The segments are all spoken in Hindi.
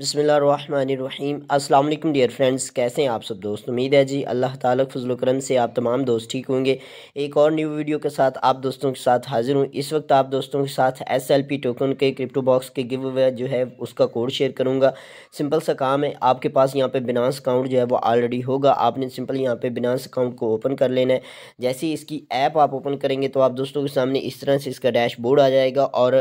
बसमीम अल्लाम डियर फ्रेंड्स कैसे हैं आप सब दोस्त उम्मीद है जी अल्लाह ताला फजल करम से आप तमाम दोस्त ठीक होंगे एक और न्यू वीडियो के साथ आप दोस्तों के साथ हाजिर हूँ इस वक्त आप दोस्तों के साथ एस एल पी टोकन के क्रिप्टो बॉक्स के गिव अवे जो है उसका कोड शेयर करूँगा सिंपल सा काम है आपके पास यहाँ पर बिनास अकाउंट जो है वो ऑलरेडी होगा आपने सिंपल यहाँ पर बिनास अकाउंट को ओपन कर लेना है जैसे ही इसकी ऐप आप ओपन करेंगे तो आप दोस्तों के सामने इस तरह से इसका डैशबोर्ड आ जाएगा और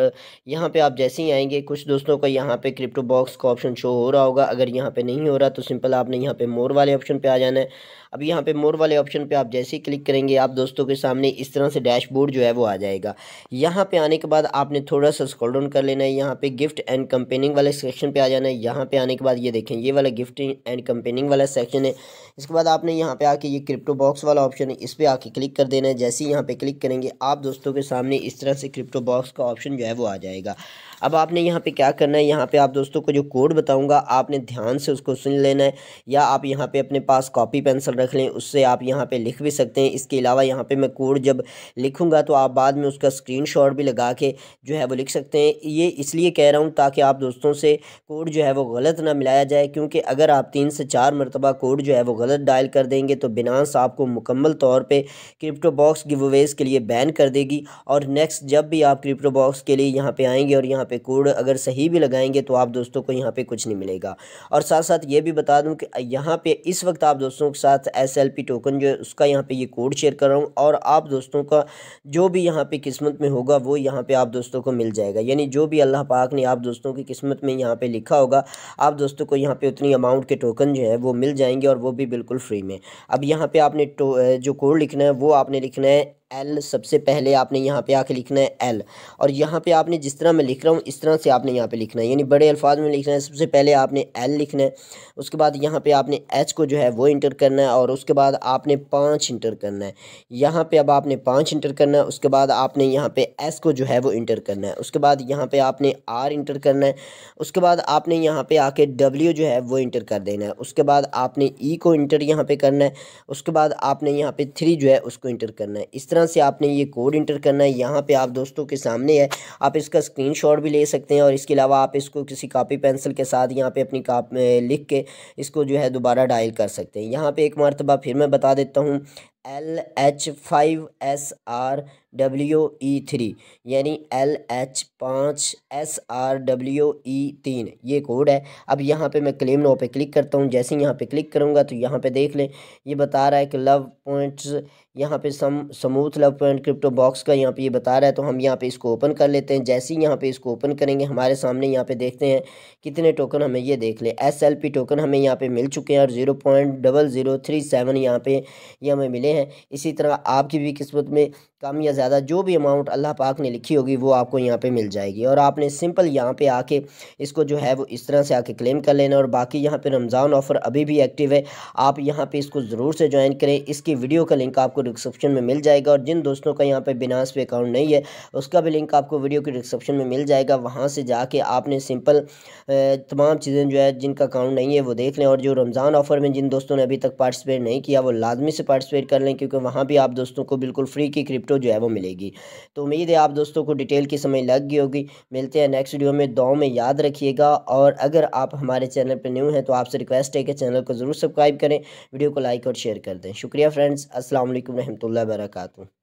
यहाँ पर आप जैसे ही आएँगे कुछ दोस्तों का यहाँ पर क्रिप्टो बॉक्स का ऑप्शन शो हो रहा होगा अगर यहाँ पे नहीं हो रहा तो सिंपल आपने यहाँ पे मोर वाले ऑप्शन पे आ जाना है अब यहाँ पे मोर वाले ऑप्शन पे आप जैसे ही क्लिक करेंगे आप दोस्तों के सामने इस तरह से डैशबोर्ड जो है वो आ जाएगा यहाँ पे आने के बाद आपने थोड़ा सा स्क्रॉल डाउन कर लेना है यहाँ पे गिफ्ट एंड कंपेनिंग वाले सेक्शन पे आ जाना है यहाँ पे आने के बाद ये देखें ये वाला गिफ्ट एंड कंपेनिंग वाला सेक्शन है इसके बाद आपने यहाँ पे आके ये क्रिप्टो बॉक्स वाला ऑप्शन है इस पर आके क्लिक कर देना है जैसे ही यहाँ पे क्लिक करेंगे आप दोस्तों के सामने इस तरह से क्रिप्टो बॉक्स का ऑप्शन जो है वो आ जाएगा अब आपने यहाँ पे क्या करना है यहाँ पे आप दोस्तों को जो कोड बताऊँगा आपने ध्यान से उसको सुन लेना है या आप यहाँ पे अपने पास कॉपी पेंसिल रख लें उससे आप यहाँ पे लिख भी सकते हैं इसके अलावा यहाँ पे मैं कोड जब लिखूँगा तो आप बाद में उसका शॉट भी लगा के जो है वो लिख सकते हैं ये इसलिए कह रहा हूँ ताकि आप दोस्तों से कोड जो है वो गलत ना मिलाया जाए क्योंकि अगर आप तीन से चार मरतबा कोड जो है वो गलत डायल कर देंगे तो बिनास आपको मुकम्मल तौर पर क्रिप्टो बॉक्स गिवेज़ के लिए बैन कर देगी और नेक्स्ट जब भी आप क्रिप्टो बॉक्स के लिए यहाँ पर आएँगे और यहाँ पर पे कोड अगर सही भी लगाएंगे तो आप दोस्तों को यहाँ पे कुछ नहीं मिलेगा और साथ साथ ये भी बता दूँ कि यहाँ पे इस वक्त आप दोस्तों के साथ एस टोकन जो है उसका यहाँ पे ये कोड शेयर कर रहा हूँ और आप दोस्तों का जो भी यहाँ पे किस्मत में होगा वो यहाँ पे आप दोस्तों को मिल जाएगा यानी जो भी अल्लाह पाक ने आप दोस्तों की किस्मत में यहाँ पर लिखा होगा आप दोस्तों को यहाँ पे उतनी अमाउंट के टोकन जो है वो मिल जाएंगे और वो भी बिल्कुल फ्री में अब यहाँ पर आपने जो कोड लिखना है वो आपने लिखना है एल सबसे पहले आपने यहाँ पे आके लिखना है एल और यहाँ पे आपने जिस तरह मैं लिख रहा हूँ इस तरह से आपने यहाँ पे लिखना है यानी बड़े अल्फाज में लिखना है सबसे पहले आपने एल लिखना है उसके बाद यहाँ पे आपने एच को जो है वो इंटर करना है और उसके बाद आपने पाँच इंटर करना है यहाँ पे अब आपने पाँच इंटर करना है उसके बाद आपने यहाँ पर एस को जो है वो इंटर करना है उसके बाद यहाँ पर आपने आर इंटर करना है उसके बाद आपने यहाँ पर आके डब्ल्यू जो है वो इंटर कर देना है उसके बाद आपने ई को इंटर यहाँ पे करना है उसके बाद आपने यहाँ पर थ्री जो है उसको इंटर करना है इस तरह तरह से आपने ये कोड इंटर करना है यहाँ पे आप दोस्तों के सामने है आप इसका स्क्रीनशॉट भी ले सकते हैं और इसके अलावा आप इसको किसी कापी पेंसिल के साथ यहाँ पे अपनी काप लिख के इसको जो है दोबारा डायल कर सकते हैं यहाँ पे एक मरतबा फिर मैं बता देता हूँ L H five S R W E three यानी एल एच पाँच एस आर डब्ल्यू ई तीन ये कोड है अब यहाँ पे मैं क्लेम नाव पे क्लिक करता हूँ जैसे ही यहाँ पे क्लिक करूँगा तो यहाँ पे देख लें ये बता रहा है कि लव पॉइंट्स यहाँ पे some smooth love point crypto box का यहाँ पे ये बता रहा है तो हम यहाँ पे इसको ओपन कर लेते हैं जैसे ही यहाँ पे इसको ओपन करेंगे हमारे सामने यहाँ पे देखते हैं कितने टोकन हमें ये देख लें एस एल पी टोकन हमें यहाँ पे मिल चुके हैं और zero point double zero three seven यहाँ पे ये हमें मिले हैं इसी तरह आपकी भी किस्मत में कम या ज़्यादा जो भी अमाउंट अल्लाह पाक ने लिखी होगी वो आपको यहाँ पे मिल जाएगी और आपने सिंपल यहाँ पे आके इसको जो है वो इस तरह से आके क्लेम कर लेना और बाकी यहाँ पे रमज़ान ऑफ़र अभी भी एक्टिव है आप यहाँ पे इसको ज़रूर से ज्वाइन करें इसकी वीडियो का लिंक आपको डिस्क्रिप्शन में मिल जाएगा और जिन दोस्तों का यहाँ पर बिनास पे अकाउंट नहीं है उसका भी लिंक आपको वीडियो के डिस्क्रिप्शन में मिल जाएगा वहाँ से जाके आपने सिंपल तमाम चीज़ें जो है जिनका अकाउंट नहीं है वो देख लें और जो रमज़ान ऑफ़र में जिन दोस्तों ने अभी तक पार्टिसपेट नहीं किया वो लाजमी से पार्टिसपेट कर लें क्योंकि वहाँ भी आप दोस्तों को बिल्कुल फ्री की क्रिप्टो वीटो जो है वो मिलेगी तो उम्मीद है आप दोस्तों को डिटेल की समझ लग गई होगी मिलते हैं नेक्स्ट वीडियो में दो में याद रखिएगा और अगर आप हमारे चैनल पर न्यू हैं तो आपसे रिक्वेस्ट है कि चैनल को ज़रूर सब्सक्राइब करें वीडियो को लाइक और शेयर कर दें शुक्रिया फ्रेंड्स असल वरहमल वर्का